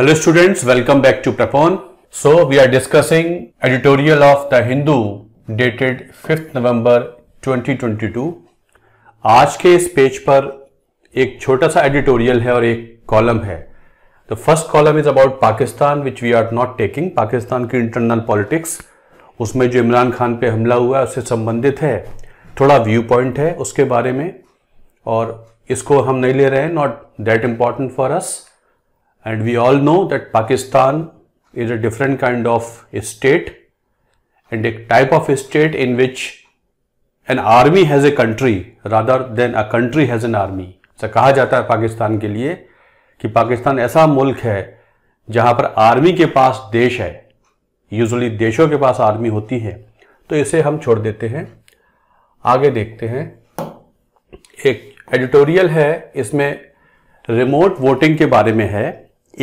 Hello students welcome back to Prepon. So we are discussing editorial of the Hindu dated fifth November 2022. आज के इस page पर एक छोटा सा एडिटोरियल है और एक कॉलम है the first column is about Pakistan which we are not taking Pakistan की इंटरनल पॉलिटिक्स उसमें जो इमरान खान पे हमला हुआ है उससे संबंधित है थोड़ा व्यू पॉइंट है उसके बारे में और इसको हम नहीं ले रहे हैं not that important for us And we all know that Pakistan is a different kind of state and a type of state in which an army has a country rather than a country has an army. ऐसा कहा जाता है पाकिस्तान के लिए कि पाकिस्तान ऐसा मुल्क है जहां पर आर्मी के पास देश है यूजुअली देशों के पास आर्मी होती है तो इसे हम छोड़ देते हैं आगे देखते हैं एक एडिटोरियल है इसमें रिमोट वोटिंग के बारे में है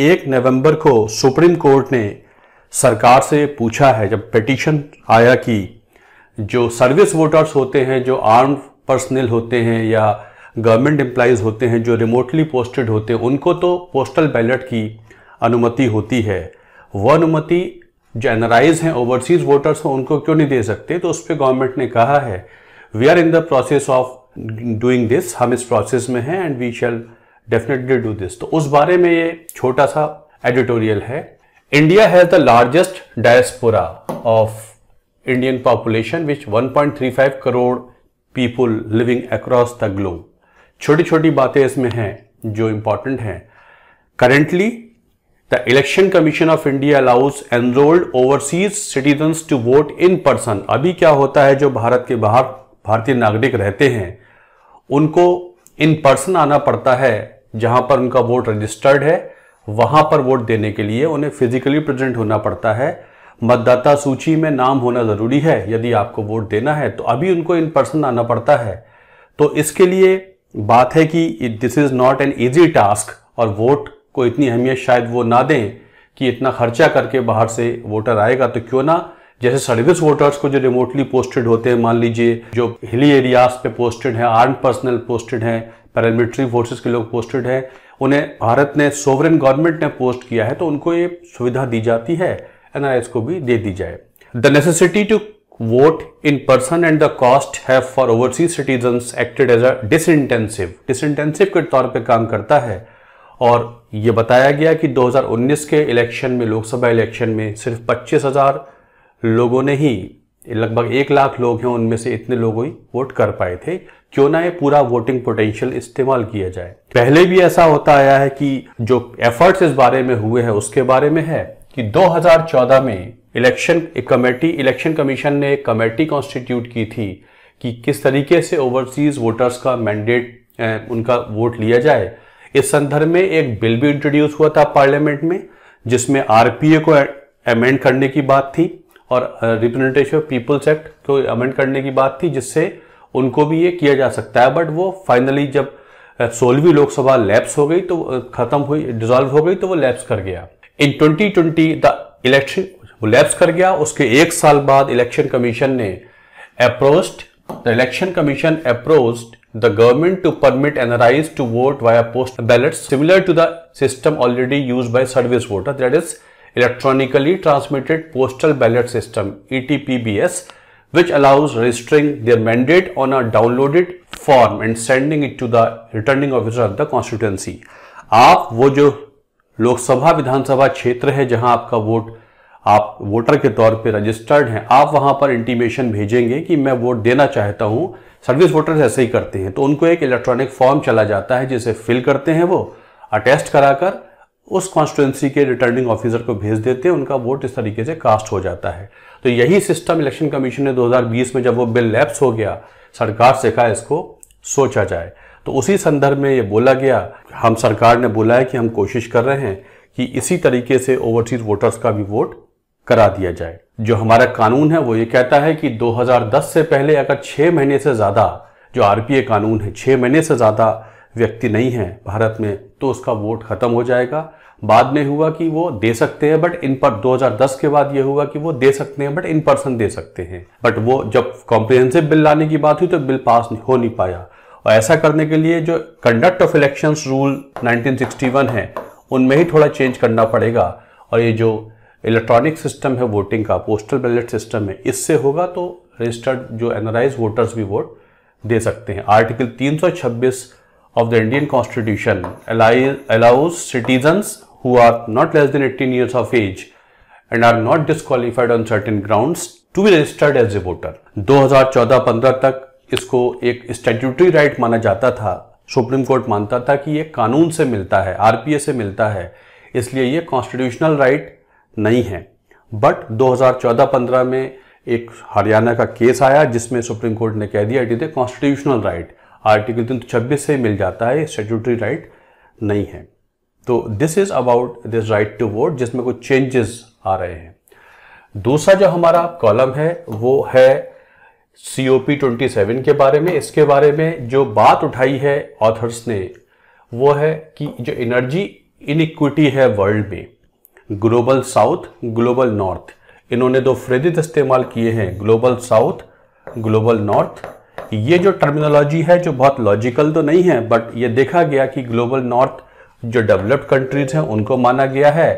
एक नवंबर को सुप्रीम कोर्ट ने सरकार से पूछा है जब पिटिशन आया कि जो सर्विस वोटर्स होते हैं जो आर्म पर्सनल होते हैं या गवर्नमेंट एम्प्लाइज होते हैं जो रिमोटली पोस्टेड होते हैं उनको तो पोस्टल बैलेट की अनुमति होती है वह अनुमति जो एनराइज हैं ओवरसीज वोटर्स हैं उनको क्यों नहीं दे सकते तो उस पर गवर्नमेंट ने कहा है we are in the process of doing this हम इस प्रोसेस में हैं and we shall definitely do this तो उस बारे में ये छोटा सा एडिटोरियल है India has the largest diaspora of Indian population which 1.35 crore people living across the globe छोटी छोटी बातें इसमें हैं जो इंपॉर्टेंट हैं currently the election commission of India allows enrolled overseas citizens to vote in person अभी क्या होता है जो भारत के बाहर भारतीय नागरिक रहते हैं उनको इन पर्सन आना पड़ता है जहां पर उनका वोट रजिस्टर्ड है वहां पर वोट देने के लिए उन्हें फिजिकली प्रेजेंट होना पड़ता है मतदाता सूची में नाम होना ज़रूरी है यदि आपको वोट देना है तो अभी उनको इन पर्सन आना पड़ता है तो इसके लिए बात है कि this is not an easy task और वोट को इतनी अहमियत शायद वो ना दें कि इतना खर्चा करके बाहर से वोटर आएगा तो क्यों ना जैसे सर्विस वोटर्स को जो रिमोटली पोस्टेड होते हैं मान लीजिए जो हिली एरियाज पे पोस्टेड है आर्म पर्सनल पोस्टेड है पैरामिलिट्री फोर्सेस के लोग पोस्टेड हैं उन्हें भारत ने सोवरेन गवर्नमेंट ने पोस्ट किया है तो उनको ये सुविधा दी जाती है एन को भी दे दी जाए the necessity to vote in person and the cost have for overseas citizen acted as a disincentive disincentive के तौर पे काम करता है और ये बताया गया कि 2019 के इलेक्शन में लोकसभा इलेक्शन में सिर्फ पच्चीस हजार लोगों ने ही लगभग एक लाख लोग हैं उनमें से इतने लोग ही वोट कर पाए थे क्यों ना ये पूरा वोटिंग पोटेंशियल इस्तेमाल किया जाए पहले भी ऐसा होता आया है कि जो एफर्ट्स इस बारे में हुए हैं उसके बारे में है कि 2014 में इलेक्शन एक कमेटी इलेक्शन कमीशन ने एक कमेटी कॉन्स्टिट्यूट की थी कि किस तरीके से ओवरसीज वोटर्स का मैंडेट उनका वोट लिया जाए इस संदर्भ में एक बिल भी इंट्रोड्यूस हुआ था पार्लियामेंट में जिसमें आरपीए को एमेंड करने की बात थी और रिप्रेजेंटेशन ऑफ पीपल्स एक्ट को अमेंड करने की बात थी जिससे उनको भी ये किया जा सकता है बट वो फाइनली जब सोलहवीं लोकसभा लैप्स हो गई तो खत्म हुई डिजॉल्व हो गई तो वो लैप्स कर गया इन 2020 द इलेक्शन वो लैप्स कर गया उसके एक साल बाद इलेक्शन कमीशन ने approached the election commission approach the government to permit NRIs to vote via post ballot similar to the system already use by service voter that is electronically transmitted postal ballot system ETPBS which allows registering their mandate on a downloaded form and sending it to the returning officer of the constituency आप वो जो लोकसभा विधानसभा क्षेत्र है जहां आपका vote आप voter के तौर पे रजिस्टर्ड हैं आप वहां पर इंटीमेशन भेजेंगे कि मैं वोट देना चाहता हूं सर्विस वोटर ऐसे ही करते हैं तो उनको एक इलेक्ट्रॉनिक फॉर्म चला जाता है जिसे फिल करते हैं वो अटेस्ट कराकर उस कॉन्स्टिट्युएंसी के रिटर्निंग ऑफिसर को भेज देते हैं उनका वोट इस तरीके से कास्ट हो जाता है तो यही सिस्टम इलेक्शन कमीशन ने 2020 में जब वो बिल लैप्स हो गया सरकार से कहा इसको सोचा जाए तो उसी संदर्भ में ये बोला गया हम सरकार ने बोला है कि हम कोशिश कर रहे हैं कि इसी तरीके से ओवरसीज वोटर्स का भी वोट करा दिया जाए जो हमारा कानून है वो ये कहता है कि 2010 से पहले अगर छः महीने से ज़्यादा जो आरपीए कानून है छः महीने से ज़्यादा व्यक्ति नहीं है भारत में तो उसका वोट खत्म हो जाएगा बाद में हुआ कि वो दे सकते हैं बट इन पर 2010 के बाद ये हुआ कि वो दे सकते हैं बट इन पर्सन दे सकते हैं बट वो जब कॉम्प्रिहेंसिव बिल लाने की बात हुई तो बिल पास हो नहीं पाया और ऐसा करने के लिए जो कंडक्ट ऑफ इलेक्शन रूल 1961 है उनमें ही थोड़ा चेंज करना पड़ेगा और ये जो इलेक्ट्रॉनिक सिस्टम है वोटिंग का पोस्टल बैलेट सिस्टम है इससे होगा तो रजिस्टर्ड जो एनराइज वोटर्स भी वोट दे सकते हैं article 326 of the Indian Constitution allows citizens who are not less than 18 years of age and are not disqualified on certain grounds to be registered as a voter. 2014-15 तक इसको एक statutory right माना जाता था supreme court मानता था कि ये कानून से मिलता है आरपीए से मिलता है इसलिए ये कॉन्स्टिट्यूशनल राइट नहीं है बट 2014-15 में एक हरियाणा का केस आया जिसमें सुप्रीम कोर्ट ने कह दिया it is a constitutional right article तीन छब्बीस से मिल जाता है स्टेचूटरी राइट नहीं है तो this is about this right to vote जिसमें कुछ चेंजेस आ रहे हैं दूसरा जो हमारा कॉलम है वो है C O P twenty seven के बारे में इसके बारे में जो बात उठाई है ऑथर्स ने वो है कि जो एनर्जी इनिक्विटी है वर्ल्ड में ग्लोबल साउथ ग्लोबल नॉर्थ इन्होंने दो फ्रेजित इस्तेमाल किए हैं ग्लोबल साउथ ग्लोबल नॉर्थ ये जो टर्मिनोलॉजी है जो बहुत लॉजिकल तो नहीं है बट ये देखा गया कि ग्लोबल नॉर्थ जो डेवलप्ड कंट्रीज हैं उनको माना गया है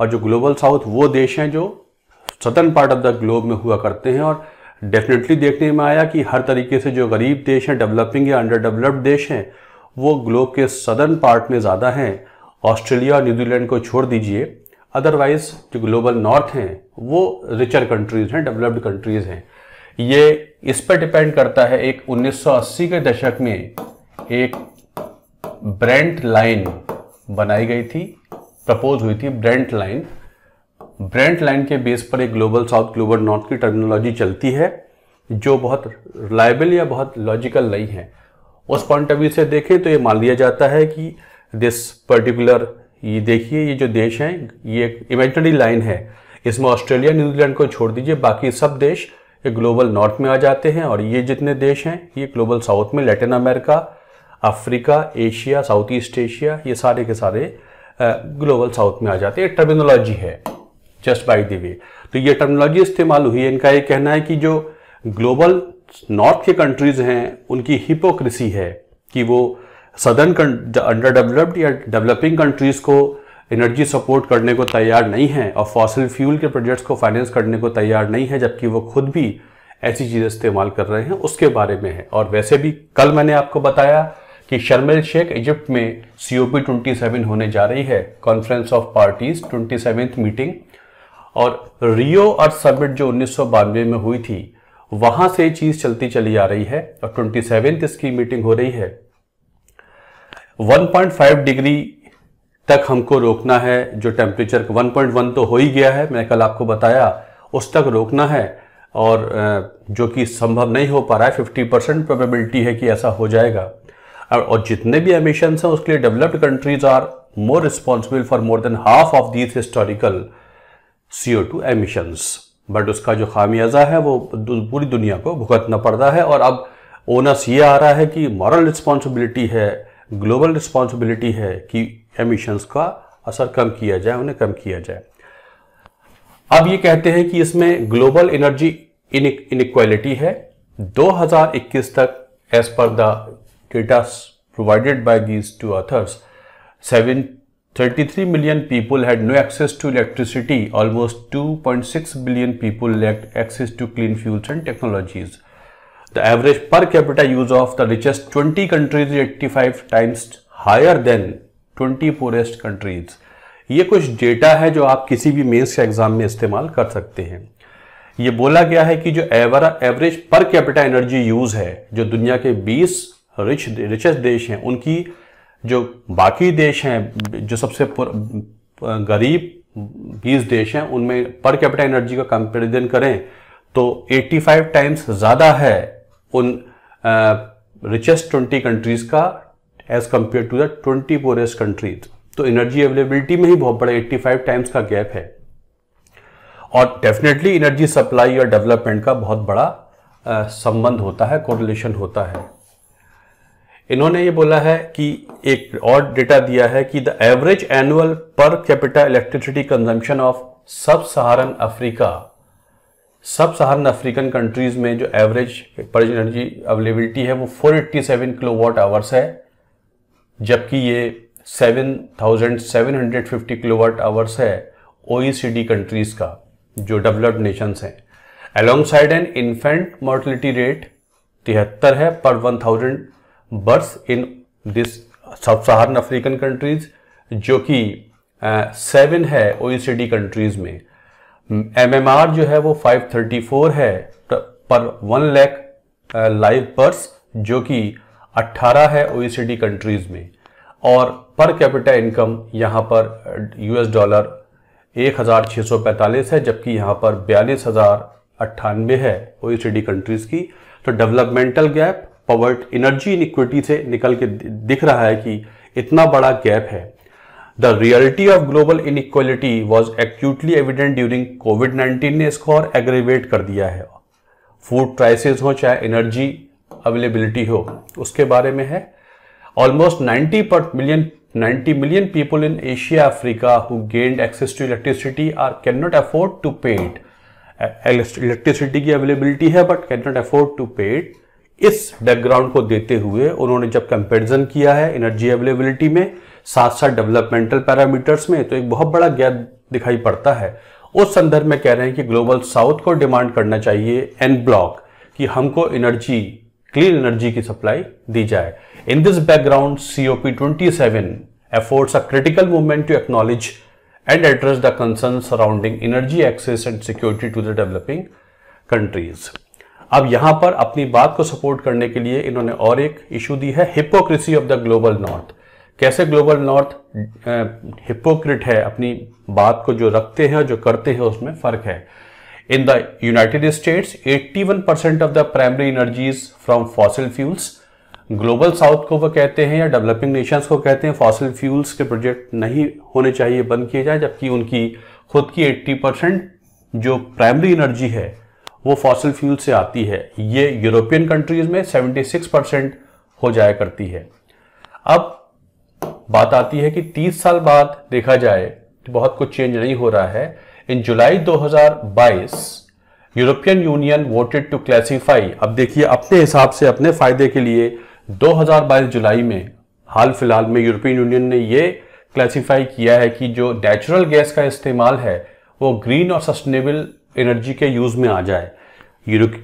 और जो ग्लोबल साउथ वो देश हैं जो southern part of the globe में हुआ करते हैं और डेफिनेटली देखने में आया कि हर तरीके से जो गरीब देश हैं डेवलपिंग या अंडर डेवलप्ड देश हैं वो ग्लोब के सदर्न पार्ट में ज़्यादा हैं ऑस्ट्रेलिया और न्यूजीलैंड को छोड़ दीजिए अदरवाइज़ जो ग्लोबल नॉर्थ हैं वो रिचर कंट्रीज़ हैं डेवलप्ड कंट्रीज़ हैं ये इस पर डिपेंड करता है एक 1980 के दशक में एक ब्रेंट लाइन बनाई गई थी प्रपोज हुई थी ब्रेंट लाइन ब्रेंट लाइन के बेस पर एक ग्लोबल साउथ ग्लोबल नॉर्थ की टर्मिनोलॉजी चलती है जो बहुत रिलायबल या बहुत लॉजिकल नहीं है उस पॉइंट ऑफ व्यू से देखें तो ये मान लिया जाता है कि दिस पर्टिकुलर ये देखिए ये जो देश हैं ये एक इमेजनरी लाइन है इसमें ऑस्ट्रेलिया न्यूजीलैंड को छोड़ दीजिए बाकी सब देश ये ग्लोबल नॉर्थ में आ जाते हैं और ये जितने देश हैं ये ग्लोबल साउथ में Latin America Africa Asia South East Asia ये सारे के सारे ग्लोबल साउथ में आ जाते हैं टर्मिनोलॉजी है जस्ट बाई द वे तो ये टर्मिनोलॉजी इस्तेमाल हुई है इनका ये कहना है कि जो ग्लोबल नॉर्थ के कंट्रीज हैं उनकी हिपोक्रेसी है कि वो सदर्न अंडर डेवलप्ड या डेवलपिंग कंट्रीज को एनर्जी सपोर्ट करने को तैयार नहीं है और फॉसिल फ्यूल के प्रोजेक्ट्स को फाइनेंस करने को तैयार नहीं है जबकि वो खुद भी ऐसी चीज़ें इस्तेमाल कर रहे हैं उसके बारे में है और वैसे भी कल मैंने आपको बताया कि शर्मिल शेख इजिप्ट में C O P twenty seven होने जा रही है conference of parties twenty seventh meeting और रियो अर्थ समिट जो उन्नीस में हुई थी वहां से चीज चलती चली आ रही है और ट्वेंटी सेवेंथ इसकी मीटिंग हो रही है 1.5 डिग्री तक हमको रोकना है जो टेम्परेचर 1.1 तो हो ही गया है मैंने कल आपको बताया उस तक रोकना है और जो कि संभव नहीं हो पा रहा है फिफ्टी परसेंट प्रोबेबिलिटी है कि ऐसा हो जाएगा और जितने भी एमिशन हैं उसके लिए developed countries are more responsible for more than half of these historical C O two emissions but उसका जो खामियाजा है वो पूरी दुनिया को भुगतना पड़ता है और अब ओनस ये आ रहा है कि मॉरल रिस्पॉन्सिबिलिटी है ग्लोबल रिस्पॉन्सिबिलिटी है कि एमिशंस का असर कम किया जाए उन्हें कम किया जाए अब ये कहते हैं कि इसमें ग्लोबल एनर्जी इनक्वालिटी है 2021 तक as per the data provided by these two authors seven 33 million people had no access to electricity almost 2.6 billion people lacked access to clean fuels and technologies the average per capita use of the richest 20 countries 85 times higher than twenty poorest countries ये कुछ data है जो आप किसी भी mains के exam में इस्तेमाल कर सकते हैं ये बोला गया है कि जो एवरा average per capita energy use है जो दुनिया के 20 रिच रिचेस्ट देश हैं उनकी जो बाकी देश हैं जो सबसे गरीब 20 देश हैं उनमें पर कैपिटा एनर्जी का कंपेरिजन करें तो 85 टाइम्स ज़्यादा है उन रिचेस्ट 20 कंट्रीज़ का as compared to the twenty poorest countries तो एनर्जी अवेलेबिलिटी में ही बहुत बड़ा फाइव टाइम्स का गैप है और डेफिनेटली एनर्जी सप्लाई और डेवलपमेंट का बहुत बड़ा आ, संबंध होता है कोरिलेशन होता है इन्होंने ये बोला है कि एक और डेटा दिया है कि the average annual per capita electricity consumption of sub Saharan Africa सब सहारन अफ्रीकन कंट्रीज में जो एवरेज पर एनर्जी अवेलेबिलिटी है वो 487 किलोवाट आवर्स है जबकि ये 7,750 किलोवाट आवर्स है ओईसीडी कंट्रीज़ e का जो डेवलप्ड नेशंस हैं alongside an infant mortality rate तिहत्तर है पर 1,000 बर्थ इन दिस सब सहारन अफ्रीकन कंट्रीज जो कि सेवन है ओईसीडी कंट्रीज़ e में एमएमआर जो है वो 534 है पर वन लैख लाइव बर्स जो कि 18 है ओईसीडी कंट्रीज में और पर कैपिटा इनकम यहाँ पर यूएस डॉलर 1645 है जबकि यहाँ पर बयालीस हज़ार अट्ठानवे है ओईसीडी कंट्रीज़ की तो developmental gap poverty energy inequity से निकल के दिख रहा है कि इतना बड़ा गैप है the reality of global inequality was acutely evident during Covid nineteen ने इसको और एग्रीवेट कर दिया है फूड क्राइसिस हो चाहे एनर्जी अवेलेबिलिटी हो उसके बारे में है ऑलमोस्ट 90 पर million 90 million people in Asia Africa who gained access to electricity are can not afford to paid electricity की अवेलेबिलिटी है but can not afford to paid इस बैकग्राउंड को देते हुए उन्होंने जब कंपेरिजन किया है एनर्जी अवेलेबिलिटी में साथ साथ डेवलपमेंटल पैरामीटर्स में तो एक बहुत बड़ा गैप दिखाई पड़ता है उस संदर्भ में कह रहे हैं कि ग्लोबल साउथ को डिमांड करना चाहिए एन ब्लॉक कि हमको एनर्जी क्लीन एनर्जी की सप्लाई दी जाए in this background COP twenty seven efforts a critical movement to acknowledge and address the concern surrounding energy access and security to the developing countries अब यहां पर अपनी बात को सपोर्ट करने के लिए इन्होंने और एक इश्यू दी है hypocrisy of the global north कैसे ग्लोबल नॉर्थ हिपोक्रेट है अपनी बात को जो रखते हैं और जो करते हैं उसमें फर्क है In the United States, 81% of the primary energy's from fossil fuels global south को वो कहते हैं या डेवलपिंग नेशंस को कहते हैं फॉसिल फ्यूल्स के प्रोजेक्ट नहीं होने चाहिए बंद किए जाए जबकि उनकी खुद की 80 परसेंट जो प्राइमरी एनर्जी है वो फॉसिल फ्यूल से आती है ये यूरोपियन कंट्रीज में 76 परसेंट हो जाया करती है अब बात आती है कि 30 साल बाद देखा जाए तो बहुत कुछ चेंज नहीं हो रहा है in July 2022 European Union voted to classify अब देखिए अपने हिसाब से अपने फायदे के लिए 2022 जुलाई में हाल फिलहाल में यूरोपियन यूनियन ने ये क्लासीफाई किया है कि जो नेचुरल गैस का इस्तेमाल है वो ग्रीन और सस्टेनेबल एनर्जी के यूज में आ जाए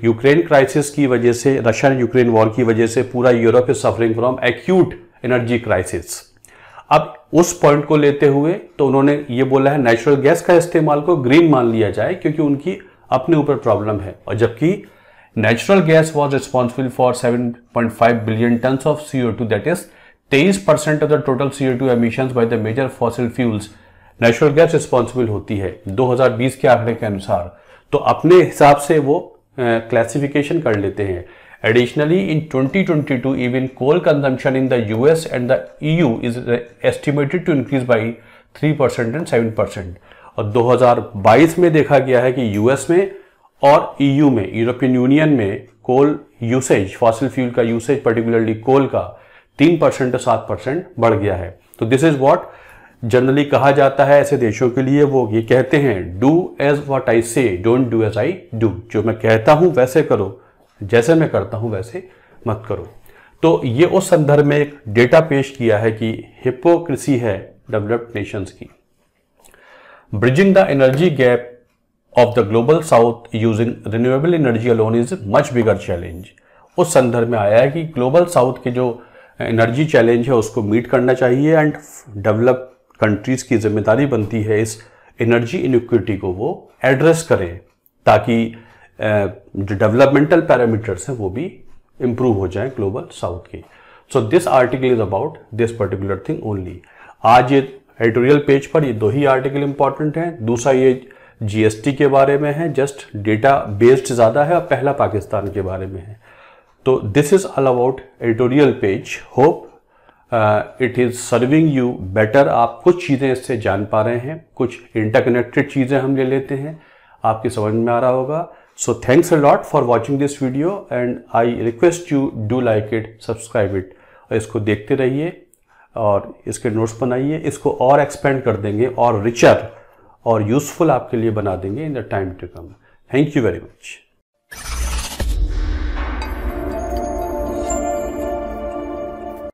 यूक्रेन क्राइसिस की वजह से रशिया यूक्रेन वॉर की वजह से पूरा Europe is suffering from acute energy crisis अब उस पॉइंट को लेते हुए तो उन्होंने ये बोला है नेचुरल गैस का इस्तेमाल को ग्रीन मान लिया जाए क्योंकि उनकी अपने ऊपर प्रॉब्लम है और जबकि natural gas was responsible for 7.5 billion ton of CO two that is तेईस percent of the total CO two emission by the major fossil fuels natural gas responsible होती है 2020 के आंकड़े के अनुसार तो अपने हिसाब से वो क्लासिफिकेशन कर लेते हैं Additionally, in 2022, even coal consumption in the US and the EU is estimated to increase by 3% and 7%. और 2022 में देखा गया है कि US में और EU में European Union में coal usage, fossil fuel का usage, particularly coal का 3 परसेंट तो सात परसेंट बढ़ गया है तो दिस इज वॉट जनरली कहा जाता है ऐसे देशों के लिए वो ये कहते हैं do as what I say don't do as I do जो मैं कहता हूँ वैसे करो जैसे मैं करता हूं वैसे मत करो तो ये उस संदर्भ में एक डेटा पेश किया है कि हिपोक्रेसी है डेवलप्ड नेशंस की bridging the energy gap of the global south using renewable energy alone is much bigger challenge उस संदर्भ में आया है कि ग्लोबल साउथ के जो एनर्जी चैलेंज है उसको मीट करना चाहिए एंड डेवलप कंट्रीज की जिम्मेदारी बनती है इस एनर्जी इनिक्विटी को वो एड्रेस करें ताकि जो डेवलपमेंटल पैरामीटर्स हैं वो भी इम्प्रूव हो जाएं ग्लोबल साउथ की so this article is about this particular thing only आज ये एडिटोरियल पेज पर ये दो ही आर्टिकल इंपॉर्टेंट हैं दूसरा ये जीएसटी के बारे में है जस्ट डेटा बेस्ड ज़्यादा है और पहला पाकिस्तान के बारे में है तो this is all about editorial page hope it is serving you better आप कुछ चीज़ें इससे जान पा रहे हैं कुछ इंटरकनेक्टेड चीज़ें हम ले लेते हैं आपकी समझ में आ रहा होगा So thanks a lot for watching this video and I request you do like it, subscribe it और इसको देखते रहिए और इसके नोट्स बनाइए इसको और एक्सपेंड कर देंगे और रिचर और यूज़फुल आपके लिए बना देंगे in the time to come thank you very much